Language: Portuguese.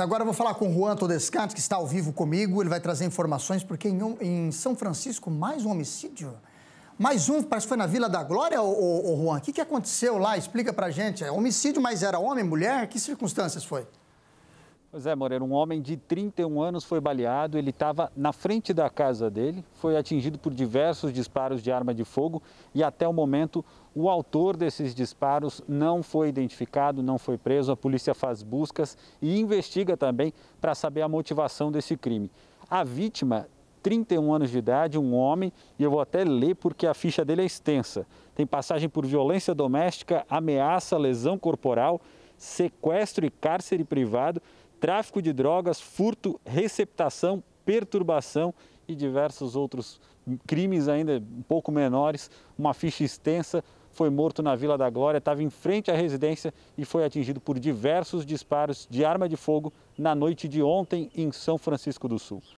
Agora eu vou falar com o Juan Todescante, que está ao vivo comigo. Ele vai trazer informações, porque em, um, em, São Francisco, mais um homicídio. Mais um, parece que foi na Vila da Glória, ô, ô, Juan. O que, que aconteceu lá? Explica pra gente. É homicídio, mas era homem, mulher? Que circunstâncias foi? Pois é, Moreira, um homem de 31 anos foi baleado, ele estava na frente da casa dele, foi atingido por diversos disparos de arma de fogo e até o momento o autor desses disparos não foi identificado, não foi preso. A polícia faz buscas e investiga também para saber a motivação desse crime. A vítima 31 anos de idade, um homem, e eu vou até ler porque a ficha dele é extensa. Tem passagem por violência doméstica, ameaça, lesão corporal, sequestro e cárcere privado, tráfico de drogas, furto, receptação, perturbação e diversos outros crimes ainda um pouco menores, uma ficha extensa. Foi morto na Vila da Glória, estava em frente à residência e foi atingido por diversos disparos de arma de fogo na noite de ontem em São Francisco do Sul.